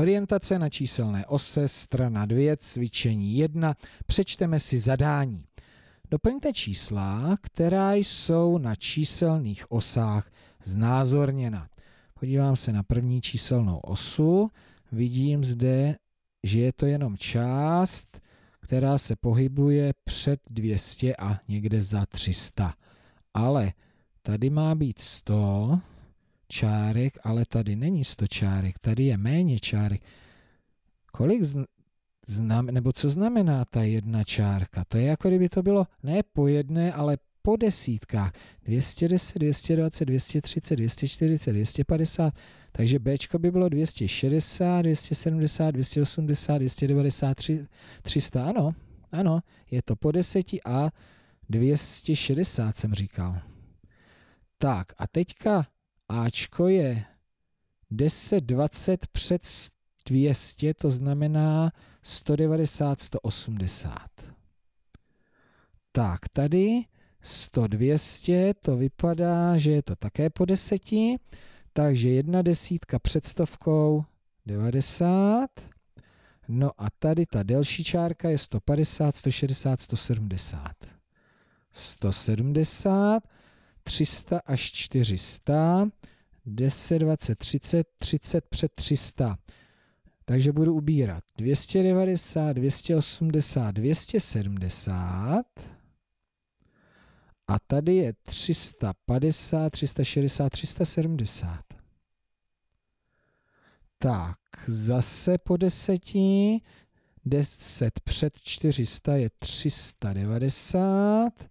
Orientace na číselné ose, strana 2, cvičení 1. Přečteme si zadání. Doplňte čísla, která jsou na číselných osách znázorněna. Podívám se na první číselnou osu. Vidím zde, že je to jenom část, která se pohybuje před 200 a někde za 300. Ale tady má být 100, čárek, ale tady není 100 čárek, tady je méně čárek. Kolik znam, nebo co znamená ta jedna čárka? To je jako kdyby to bylo ne po jedné, ale po desítkách. 210, 220, 230, 240, 250. Takže B by bylo 260, 270, 280, 293, 300. Ano, ano, je to po deseti a 260 jsem říkal. Tak a teďka Ačko je 10-20 před 200, to znamená 190-180. Tak, tady 100-200, to vypadá, že je to také po deseti, takže jedna desítka před stovkou 90. No a tady ta delší čárka je 150, 160, 170. 170 300 až 400, 10, 20, 30, 30 před 300. Takže budu ubírat 290, 280, 270. A tady je 350, 360, 370. Tak, zase po deseti, 10 před 400 je 390,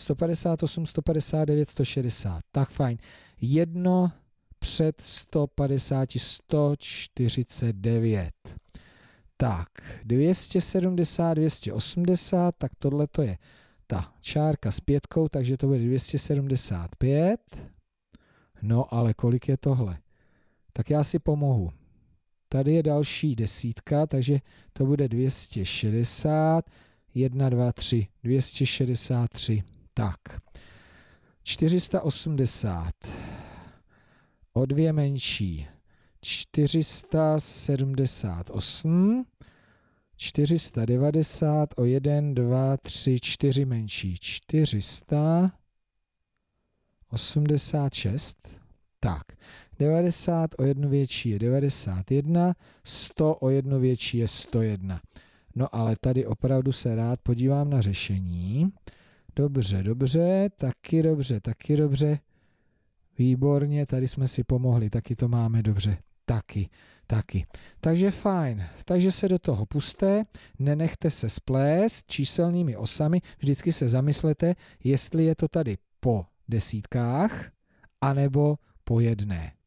158, 159, 160. Tak fajn. Jedno před 150, 149. Tak, 270, 280, tak tohle to je ta čárka s pětkou, takže to bude 275. No ale kolik je tohle? Tak já si pomohu. Tady je další desítka, takže to bude 260, 1, 2, 3, 263. Tak, 480 o dvě menší 478, 490 o 1, 2, 3, 4 menší 486, tak 90 o 1 větší je 91, 100 o 1 větší je 101. No ale tady opravdu se rád podívám na řešení. Dobře, dobře, taky dobře, taky dobře. Výborně, tady jsme si pomohli, taky to máme dobře. Taky, taky. Takže fajn, takže se do toho puste, nenechte se splést číselnými osami, vždycky se zamyslete, jestli je to tady po desítkách, anebo po jedné.